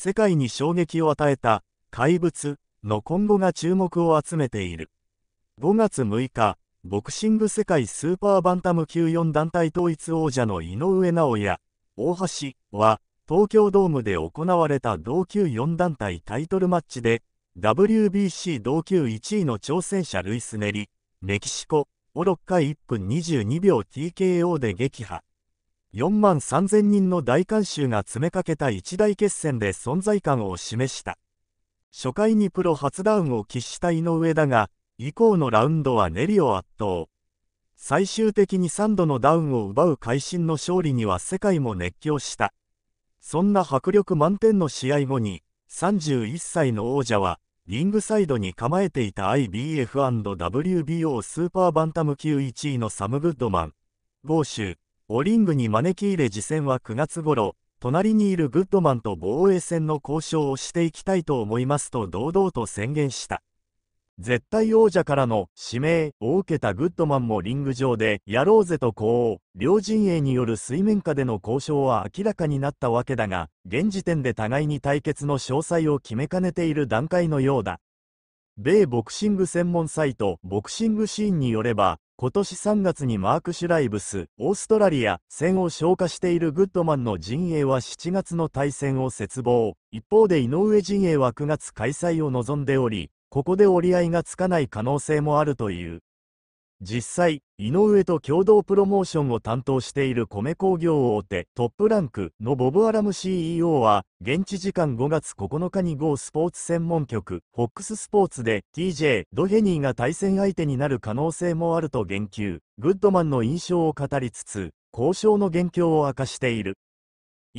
世界に衝撃を与えた怪物の今後が注目を集めている。5月6日、ボクシング世界スーパーバンタム級4団体統一王者の井上尚弥、大橋は、東京ドームで行われた同級4団体タイトルマッチで、WBC 同級1位の挑戦者ルイス・ネリ、メキシコ、を6回1分22秒 TKO で撃破。4万3000人の大観衆が詰めかけた一大決戦で存在感を示した。初回にプロ初ダウンを喫した井上だが、以降のラウンドはネリを圧倒。最終的に3度のダウンを奪う会心の勝利には世界も熱狂した。そんな迫力満点の試合後に、31歳の王者は、リングサイドに構えていた IBF&WBO スーパーバンタム級1位のサム・グッドマン、ゴーシュオリングに招き入れ次戦は9月頃、隣にいるグッドマンと防衛戦の交渉をしていきたいと思いますと堂々と宣言した。絶対王者からの指名を受けたグッドマンもリング上でやろうぜとこう、両陣営による水面下での交渉は明らかになったわけだが、現時点で互いに対決の詳細を決めかねている段階のようだ。米ボクシング専門サイトボクシングシーンによれば、今年3月にマーク・シュライブス、オーストラリア戦を消化しているグッドマンの陣営は7月の対戦を切望。一方で井上陣営は9月開催を望んでおり、ここで折り合いがつかない可能性もあるという。実際、井上と共同プロモーションを担当している米工業大手トップランクのボブ・アラム CEO は、現地時間5月9日に GO スポーツ専門局 FOX スポーツで TJ ドヘニーが対戦相手になる可能性もあると言及、グッドマンの印象を語りつつ、交渉の現況を明かしている。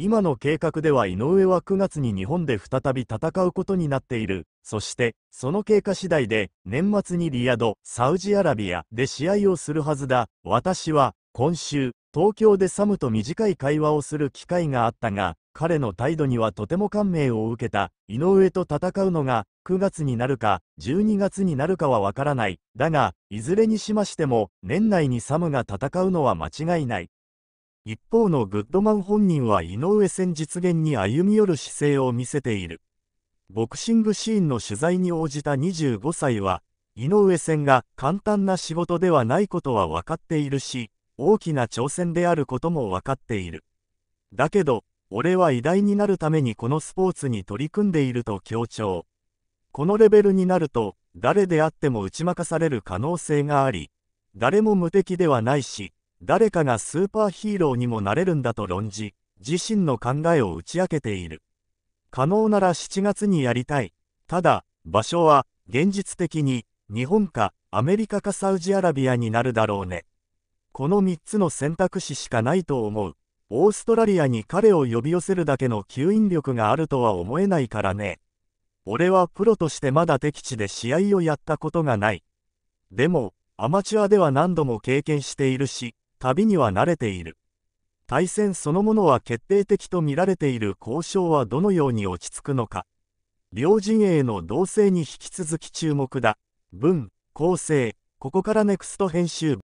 今の計画では井上は9月に日本で再び戦うことになっている。そして、その経過次第で、年末にリヤド、サウジアラビアで試合をするはずだ。私は、今週、東京でサムと短い会話をする機会があったが、彼の態度にはとても感銘を受けた。井上と戦うのが、9月になるか、12月になるかはわからない。だが、いずれにしましても、年内にサムが戦うのは間違いない。一方のグッドマン本人は井上戦実現に歩み寄る姿勢を見せている。ボクシングシーンの取材に応じた25歳は、井上戦が簡単な仕事ではないことは分かっているし、大きな挑戦であることも分かっている。だけど、俺は偉大になるためにこのスポーツに取り組んでいると強調。このレベルになると、誰であっても打ち負かされる可能性があり、誰も無敵ではないし、誰かがスーパーヒーローにもなれるんだと論じ、自身の考えを打ち明けている。可能なら7月にやりたい。ただ、場所は、現実的に、日本か、アメリカかサウジアラビアになるだろうね。この3つの選択肢しかないと思う。オーストラリアに彼を呼び寄せるだけの吸引力があるとは思えないからね。俺はプロとしてまだ敵地で試合をやったことがない。でも、アマチュアでは何度も経験しているし、旅には慣れている。対戦そのものは決定的と見られている交渉はどのように落ち着くのか。両陣営の同性に引き続き注目だ。文、構成、ここからネクスト編集